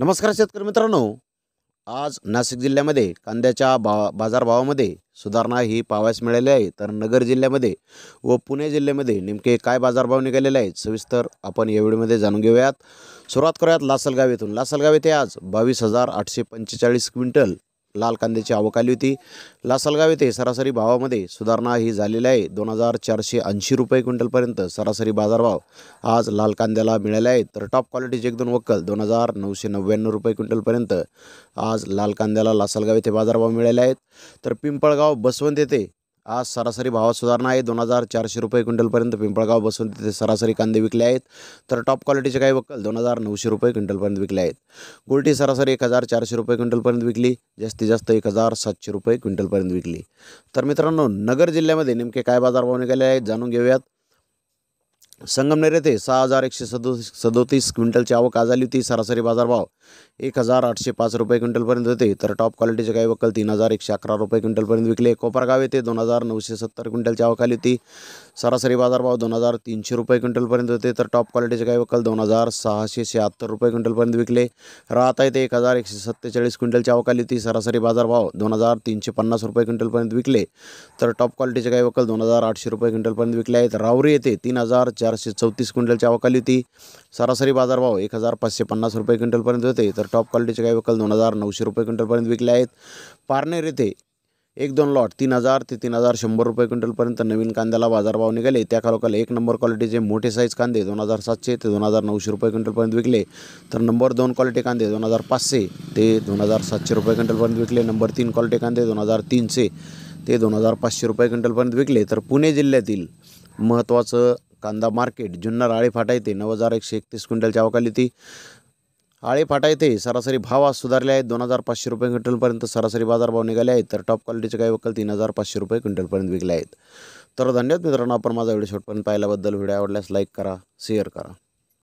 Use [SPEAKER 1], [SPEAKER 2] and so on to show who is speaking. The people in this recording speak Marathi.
[SPEAKER 1] नमस्कार शेतकरी मित्रांनो आज नाशिक जिल्ह्यामध्ये कांद्याच्या बा बाजारभावामध्ये सुधारणा ही पाहावयास मिळाली आहे तर नगर जिल्ह्यामध्ये व पुणे जिल्ह्यामध्ये नेमके काय बाजारभाव निघालेले आहेत सविस्तर आपण या व्हिडिओमध्ये जाणून घेऊयात सुरुवात करूयात लासलगाव येथून लासलगाव येथे आज बावीस हजार आठशे पंचेचाळीस क्विंटल लाल कांद्याची आवक आली होती लासलगाव येथे सरासरी भावामध्ये सुधारणा ही झालेली आहे दोन हजार चारशे ऐंशी रुपये क्विंटलपर्यंत सरासरी बाजारभाव आज लाल कांद्याला मिळाले आहेत तर टॉप क्वालिटीचे एक दोन वक्कल दोन हजार नऊशे नव्याण्णव रुपये क्विंटलपर्यंत आज लाल कांद्याला लासलगाव येथे बाजारभाव मिळाले आहेत तर पिंपळगाव बसवंत येथे आज सरासरी भावात सुधारणा आहे दोन हजार चारशे रुपये क्विंटलपर्यंत पिंपळगाव बसून तिथे सरासरी कांदे विकले आहेत तर टॉप क्वालिटीचे काही वक्कल दोन हजार नऊशे रुपये क्विंटलपर्यंत विकले आहेत गोल्टी सरासरी एक हजार चारशे रुपये क्विंटलपर्यंत विकली जास्तीत जास्त एक हजार सातशे रुपये क्विंटलपर्यंत विकली तर मित्रांनो नगर जिल्ह्यामध्ये नेमके काय बाजारभाव निघाले आहेत जाणून घेऊयात संगमनेर येथे सहा हजार एकशे सदो सदोतीस क्विंटलची आवक आज आली होती सरासरी बाजारभाव एक हजार आठशे पाच रुपये क्विंटलपर्यंत होते तर टॉप क्वालिटीचे काही वक्कल तीन हजार एकशे अकरा रुपये क्विंटलपर्यंत विकले कोपरगाव येथे दोन हजार नऊशे सत्तर क्विंटलची आवक आली होती सरासरी बाजारभाव दोन हजार तीनशे रुपये क्विंटलपर्यंत होते तर टॉप क्वालिटीचे काही वकल दोन हजार सहाशे शहात्तर रुपये क्विंटलपर्यंत विकले राहता येथे एक हजार एकशे सत्तेचाळीस क्विंटलची आवक आली होती सरासरी बाजारभाव दोन हजार तीनशे पन्नास रुपये क्विंटलपर्यंत विकले तर टॉप क्वालिटीचे काही वकल दोन हजार आठशे रुपये क्विंटलपर्यंत विकले आहेत रावरी येथे तीन हजार चारशे चौतीस क्विंटलच्या अवकाली होती सरासरी बाजारभाव एक हजार पाचशे पन्नास रुपये क्विंटलपर्यंत होते तर टॉप क्वालिटीचे काही वकल दोन हजार नऊशे रुपये क्विंटलपर्यंत विकले आहेत पारनेर येथे एक दोन लॉट तीन हजार ते तीन हजार शंभर रुपये क्विंटलपर्यंत नवीन कांद्याला बाजारभाव निघाले त्या खालोखाल एक नंबर क्वालिटीचे मोठे साईज कांदे दोन हजार सातशे ते दोन हजार नऊशे रुपये क्विंटलपर्यंत विकले तर नंबर दोन क्वालिटी कांदे दोन हजार पाचशे ते दोन हजार सातशे रुपये क्विंटलपर्यंत विकले नंबर तीन क्वालिटी कांदे दोन हजार तीनशे ते दोन हजार पाचशे रुपये क्विंटलपर्यंत विकले तर पुणे जिल्ह्यातील महत्त्वाचं कांदा मार्केट जुन्नर आळे फाटा येथे नऊ हजार एकशे एकतीस क्विंटलच्या अवकाली ती आळे फाटा येथे सरासरी भाव आज सुधारले आहेत दोन हजार पाचशे रुपये क्विंटलपर्यंत सरासरी बाजारभाव निघाले आहेत तर टॉप क्वालिटीचे काही वकल तीन हजार पाचशे रुपये क्विंटलपर्यंत विकले आहेत तर धन्यवाद मित्रांनो आपण माझा व्हिडिओ शॉटपर्यंत पाहिल्याबद्दल व्हिडिओ आवडल्यास लाईक करा शेअर करा